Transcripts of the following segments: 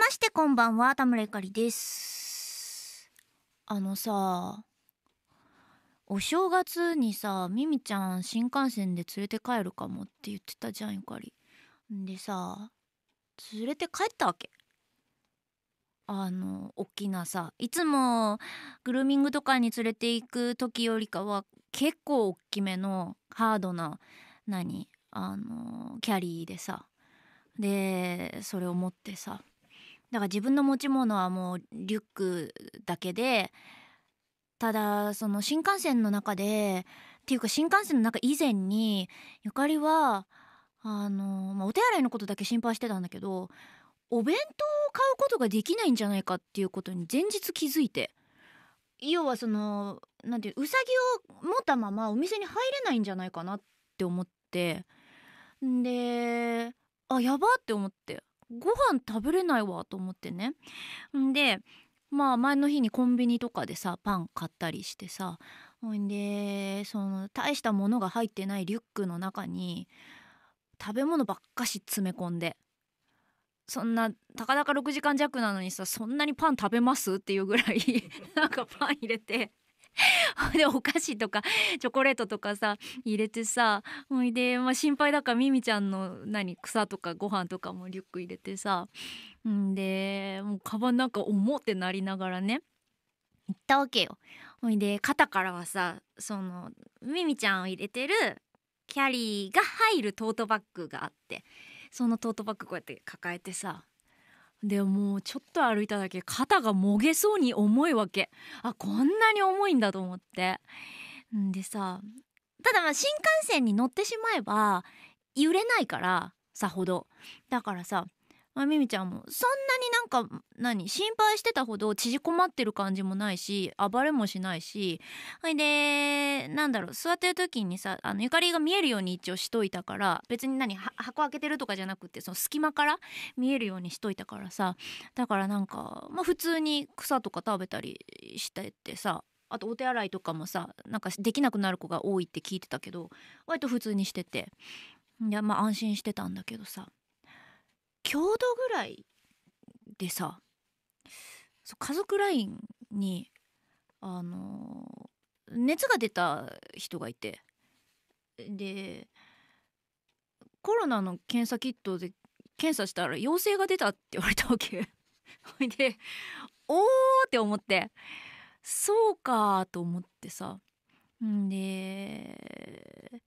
ましてこんばんは田村ゆかりですあのさお正月にさミミちゃん新幹線で連れて帰るかもって言ってたじゃんゆかりんでさ連れて帰ったわけあの大きなさいつもグルーミングとかに連れて行く時よりかは結構大きめのハードな何あのキャリーでさでそれを持ってさだから自分の持ち物はもうリュックだけでただその新幹線の中でっていうか新幹線の中以前にゆかりはあの、まあ、お手洗いのことだけ心配してたんだけどお弁当を買うことができないんじゃないかっていうことに前日気づいて要はそのなんていううさぎを持ったままお店に入れないんじゃないかなって思ってであやばって思ってご飯食べれないわと思ってねんでまあ前の日にコンビニとかでさパン買ったりしてさほんでその大したものが入ってないリュックの中に食べ物ばっかし詰め込んでそんなたかだか6時間弱なのにさそんなにパン食べますっていうぐらい なんかパン入れて でお菓子とかチョコレートとかさ入れてさほいで、まあ、心配だからミミちゃんの何草とかご飯とかもリュック入れてさんでもうカバンなんか重ってなりながらね行ったわけよ。ほいで肩からはさそのミミちゃんを入れてるキャリーが入るトートバッグがあってそのトートバッグこうやって抱えてさでもうちょっと歩いただけ肩がもげそうに重いわけあこんなに重いんだと思ってんでさただまあ新幹線に乗ってしまえば揺れないからさほどだからさまあ、ミミちゃんもそんなになんか何心配してたほど縮こまってる感じもないし暴れもしないしほいでなんだろう座ってる時にさあのゆかりが見えるように一応しといたから別に何箱開けてるとかじゃなくてその隙間から見えるようにしといたからさだからなんか、まあ、普通に草とか食べたりしててさあとお手洗いとかもさなんかできなくなる子が多いって聞いてたけど割と普通にしてていやまあ安心してたんだけどさ強度ぐらいでさ家族 LINE にあの熱が出た人がいてでコロナの検査キットで検査したら陽性が出たって言われたわけ ほいでおーって思ってそうかと思ってさで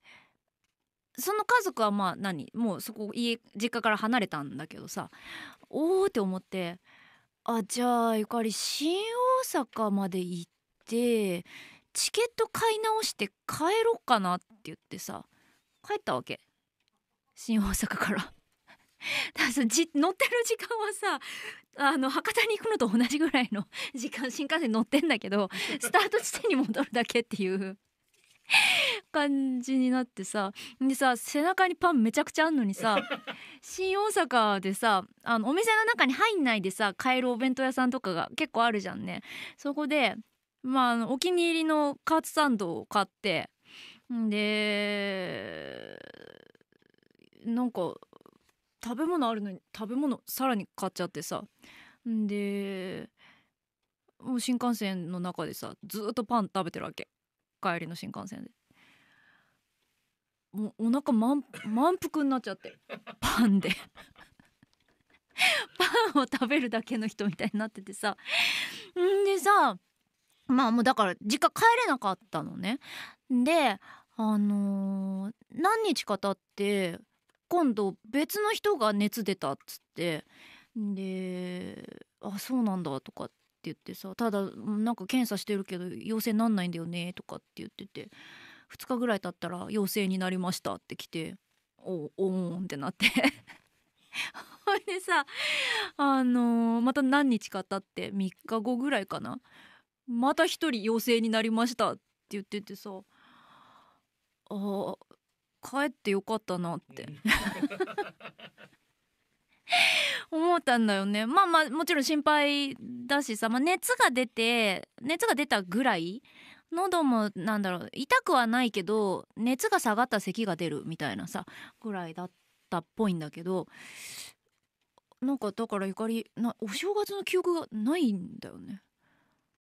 その家族はまあ何もうそこ家実家から離れたんだけどさおおって思ってあじゃあゆかり新大阪まで行ってチケット買い直して帰ろっかなって言ってさ帰ったわけ新大阪から。だからじ乗ってる時間はさあの博多に行くのと同じぐらいの時間新幹線乗ってんだけどスタート地点に戻るだけっていう感じになってさでさ背中にパンめちゃくちゃあんのにさ 新大阪でさあのお店の中に入んないでさ買えるお弁当屋さんとかが結構あるじゃんねそこでまあお気に入りのカーツサンドを買ってでなんか食べ物あるのに食べ物さらに買っちゃってさんでもう新幹線の中でさずっとパン食べてるわけ帰りの新幹線でもうお腹満満腹になっちゃって パンで パンを食べるだけの人みたいになっててさんでさまあもうだから実家帰れなかったのねであのー、何日か経って今度別の人が熱出たっつってであそうなんだとかっ言ってさただなんか検査してるけど陽性なんないんだよねとかって言ってて2日ぐらい経ったら陽性になりましたって来ておおーんってなって ほいでさあのー、また何日か経って3日後ぐらいかなまた1人陽性になりましたって言っててさあ帰ってよかったなって 思ったんだよねまあまあもちろん心配だしさ、まあ、熱が出て熱が出たぐらい喉もなんだろう痛くはないけど熱が下がった咳が出るみたいなさぐらいだったっぽいんだけどなんかだからゆかりなお正月の記憶がないんだよね